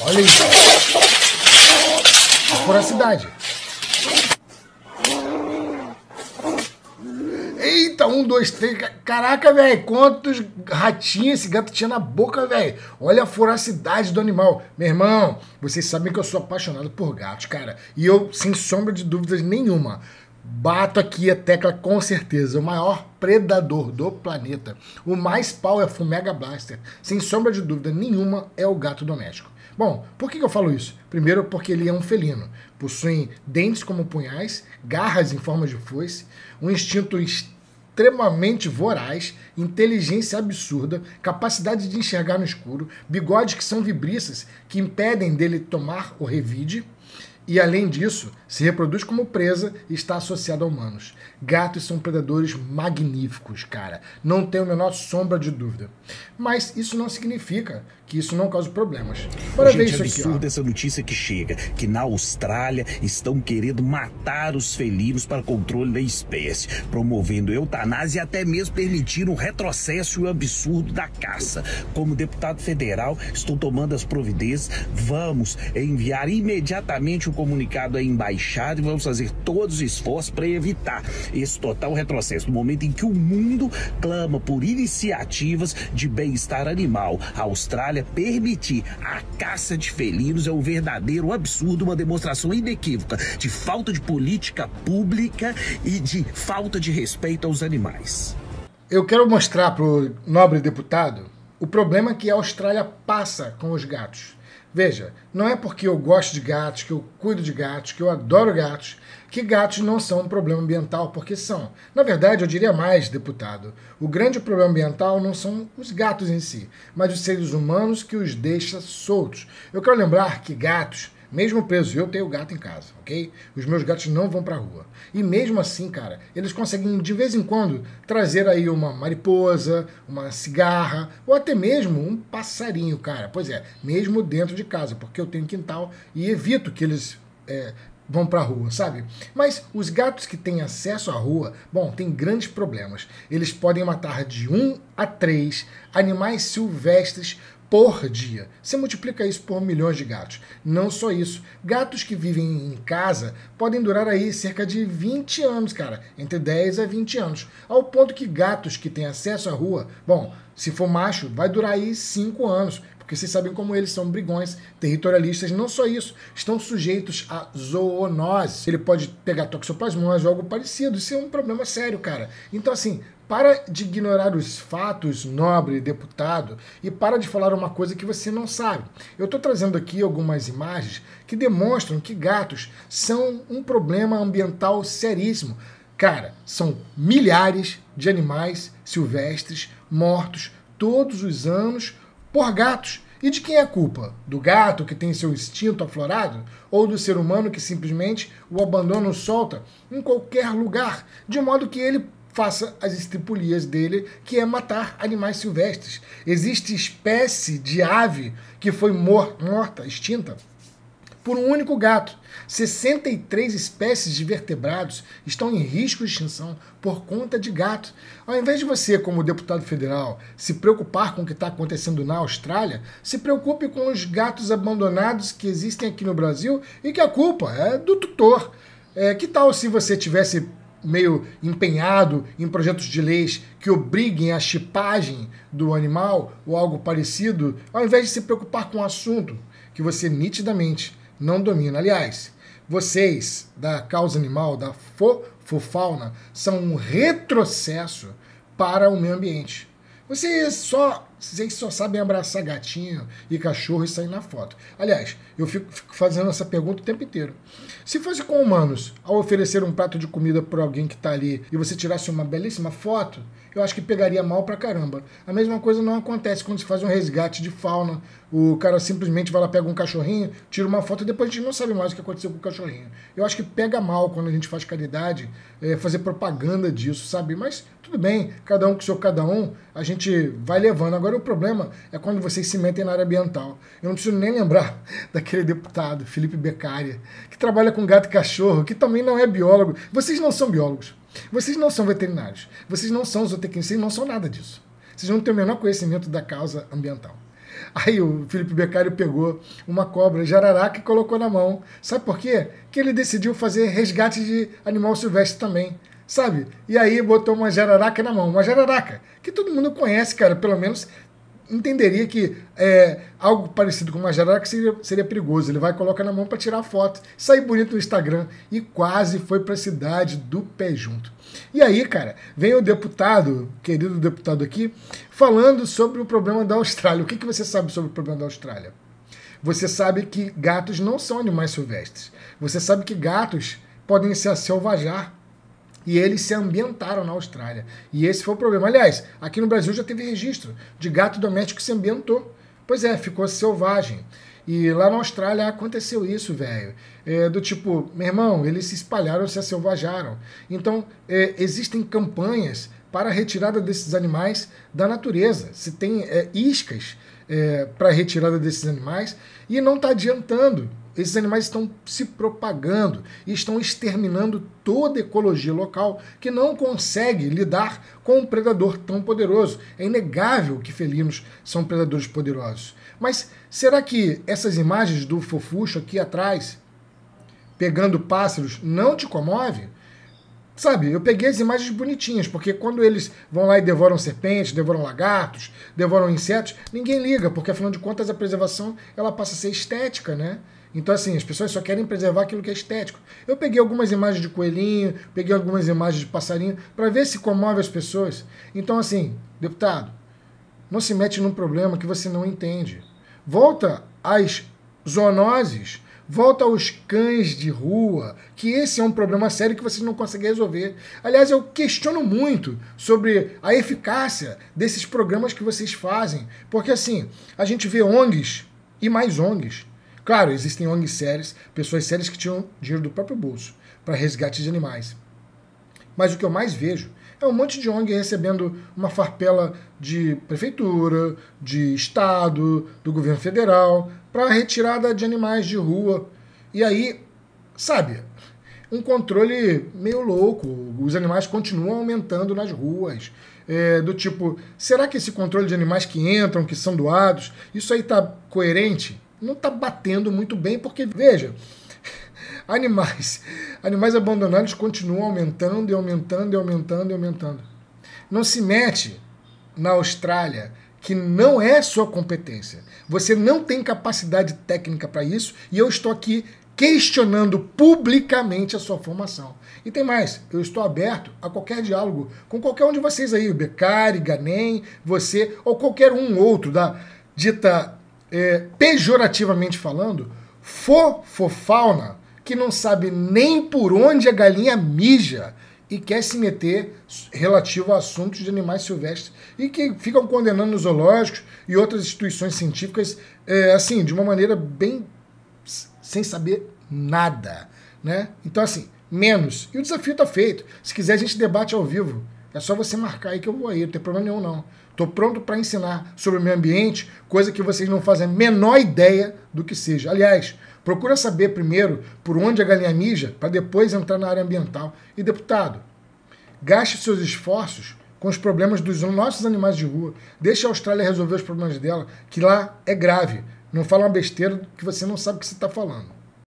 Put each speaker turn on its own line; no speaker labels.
Olha isso. Voracidade. Eita, um, dois, três. Caraca, velho, quantos ratinhos esse gato tinha na boca, velho. Olha a voracidade do animal. Meu irmão, vocês sabem que eu sou apaixonado por gatos, cara. E eu, sem sombra de dúvidas nenhuma, bato aqui a tecla com certeza. O maior predador do planeta. O mais powerful é Mega Blaster, sem sombra de dúvida nenhuma, é o gato doméstico. Bom, por que eu falo isso? Primeiro, porque ele é um felino. possui dentes como punhais, garras em forma de foice, um instinto extremamente voraz, inteligência absurda, capacidade de enxergar no escuro, bigodes que são vibriças que impedem dele tomar o revide e, além disso, se reproduz como presa e está associado a humanos. Gatos são predadores magníficos, cara. Não tenho a menor sombra de dúvida. Mas isso não significa que isso não cause problemas. Bora Gente, ver isso é absurda aqui, ó. essa notícia que chega, que na Austrália estão querendo matar os felinos para controle da espécie, promovendo eutanásia e até mesmo permitindo o retrocesso absurdo da caça. Como deputado federal, estou tomando as providências. Vamos enviar imediatamente o comunicado à embaixada e vamos fazer todos os esforços para evitar esse total retrocesso no momento em que o mundo clama por iniciativas de bem-estar animal. A Austrália permitir a caça de felinos é um verdadeiro absurdo, uma demonstração inequívoca de falta de política pública e de falta de respeito aos animais. Eu quero mostrar para o nobre deputado o problema que a Austrália passa com os gatos. Veja, não é porque eu gosto de gatos, que eu cuido de gatos, que eu adoro gatos, que gatos não são um problema ambiental, porque são. Na verdade, eu diria mais, deputado. O grande problema ambiental não são os gatos em si, mas os seres humanos que os deixam soltos. Eu quero lembrar que gatos mesmo preso, eu tenho gato em casa, ok? Os meus gatos não vão pra rua. E mesmo assim, cara, eles conseguem de vez em quando trazer aí uma mariposa, uma cigarra ou até mesmo um passarinho, cara. Pois é, mesmo dentro de casa, porque eu tenho quintal e evito que eles é, vão para a rua, sabe? Mas os gatos que têm acesso à rua, bom, tem grandes problemas. Eles podem matar de um a três animais silvestres por dia. Você multiplica isso por milhões de gatos. Não só isso, gatos que vivem em casa podem durar aí cerca de 20 anos, cara, entre 10 a 20 anos, ao ponto que gatos que têm acesso à rua, bom, se for macho, vai durar aí 5 anos, porque vocês sabem como eles são brigões, territorialistas, não só isso, estão sujeitos a zoonose. Ele pode pegar toxoplasmose ou algo parecido, isso é um problema sério, cara. Então, assim, para de ignorar os fatos, nobre deputado, e para de falar uma coisa que você não sabe. Eu estou trazendo aqui algumas imagens que demonstram que gatos são um problema ambiental seríssimo. Cara, são milhares de animais silvestres mortos todos os anos por gatos. E de quem é a culpa? Do gato que tem seu instinto aflorado? Ou do ser humano que simplesmente o abandona ou solta em qualquer lugar, de modo que ele faça as estripulias dele, que é matar animais silvestres? Existe espécie de ave que foi mor morta, extinta? por um único gato. 63 espécies de vertebrados estão em risco de extinção por conta de gato. Ao invés de você, como deputado federal, se preocupar com o que está acontecendo na Austrália, se preocupe com os gatos abandonados que existem aqui no Brasil e que a culpa é do tutor. É, que tal se você tivesse meio empenhado em projetos de leis que obriguem a chipagem do animal ou algo parecido, ao invés de se preocupar com o um assunto que você nitidamente não domina. Aliás, vocês da causa animal, da fofofauna, são um retrocesso para o meio ambiente. Vocês só, vocês só sabem abraçar gatinho e cachorro e sair na foto. Aliás, eu fico, fico fazendo essa pergunta o tempo inteiro. Se fosse com humanos, ao oferecer um prato de comida para alguém que está ali e você tirasse uma belíssima foto, eu acho que pegaria mal pra caramba. A mesma coisa não acontece quando se faz um resgate de fauna. O cara simplesmente vai lá, pega um cachorrinho, tira uma foto e depois a gente não sabe mais o que aconteceu com o cachorrinho. Eu acho que pega mal quando a gente faz caridade, é, fazer propaganda disso, sabe? Mas tudo bem, cada um com seu cada um, a gente vai levando. Agora o problema é quando vocês se metem na área ambiental. Eu não preciso nem lembrar daquele deputado, Felipe Becária, que trabalha com gato e cachorro, que também não é biólogo. Vocês não são biólogos, vocês não são veterinários, vocês não são zootecnistas, vocês não são nada disso. Vocês não têm o menor conhecimento da causa ambiental. Aí o Felipe Becário pegou uma cobra jararaca e colocou na mão. Sabe por quê? Que ele decidiu fazer resgate de animal silvestre também sabe? E aí botou uma jararaca na mão, uma jararaca, que todo mundo conhece, cara, pelo menos entenderia que é, algo parecido com uma jararaca seria, seria perigoso. Ele vai colocar na mão para tirar foto, sair bonito no Instagram e quase foi para a cidade do pé junto. E aí, cara, vem o deputado, querido deputado aqui, falando sobre o problema da Austrália. O que, que você sabe sobre o problema da Austrália? Você sabe que gatos não são animais silvestres. Você sabe que gatos podem se selvajar e eles se ambientaram na Austrália. E esse foi o problema. Aliás, aqui no Brasil já teve registro de gato doméstico que se ambientou. Pois é, ficou selvagem. E lá na Austrália aconteceu isso, velho. É, do tipo, meu irmão, eles se espalharam, se selvajaram. Então, é, existem campanhas para a retirada desses animais da natureza. Se tem é, iscas é, para a retirada desses animais e não está adiantando. Esses animais estão se propagando e estão exterminando toda a ecologia local que não consegue lidar com um predador tão poderoso. É inegável que felinos são predadores poderosos. Mas será que essas imagens do fofucho aqui atrás, pegando pássaros, não te comove? Sabe, eu peguei as imagens bonitinhas, porque quando eles vão lá e devoram serpentes, devoram lagartos, devoram insetos, ninguém liga, porque afinal de contas a preservação ela passa a ser estética, né? Então, assim, as pessoas só querem preservar aquilo que é estético. Eu peguei algumas imagens de coelhinho, peguei algumas imagens de passarinho, para ver se comove as pessoas. Então, assim, deputado, não se mete num problema que você não entende. Volta às zoonoses, volta aos cães de rua, que esse é um problema sério que vocês não conseguem resolver. Aliás, eu questiono muito sobre a eficácia desses programas que vocês fazem, porque assim, a gente vê ONGs e mais ONGs Claro, existem ONG sérias, pessoas sérias que tinham dinheiro do próprio bolso para resgates de animais. Mas o que eu mais vejo é um monte de ONG recebendo uma farpela de prefeitura, de estado, do governo federal, para retirada de animais de rua. E aí, sabe, um controle meio louco. Os animais continuam aumentando nas ruas. É, do tipo, será que esse controle de animais que entram, que são doados, isso aí tá coerente? não está batendo muito bem, porque, veja, animais, animais abandonados continuam aumentando e aumentando e aumentando e aumentando. Não se mete na Austrália, que não é sua competência. Você não tem capacidade técnica para isso e eu estou aqui questionando publicamente a sua formação. E tem mais, eu estou aberto a qualquer diálogo com qualquer um de vocês aí, o Becari, Ganem, você ou qualquer um outro da dita é, pejorativamente falando, fofofauna que não sabe nem por onde a galinha mija e quer se meter relativo a assuntos de animais silvestres e que ficam condenando os zoológicos e outras instituições científicas é, assim de uma maneira bem sem saber nada, né? Então assim menos e o desafio está feito. Se quiser a gente debate ao vivo. É só você marcar aí que eu vou aí, não tem problema nenhum não. Estou pronto para ensinar sobre o meio ambiente, coisa que vocês não fazem a menor ideia do que seja. Aliás, procura saber primeiro por onde a galinha mija para depois entrar na área ambiental. E deputado, gaste seus esforços com os problemas dos nossos animais de rua. Deixe a Austrália resolver os problemas dela, que lá é grave. Não fala uma besteira que você não sabe o que você está falando.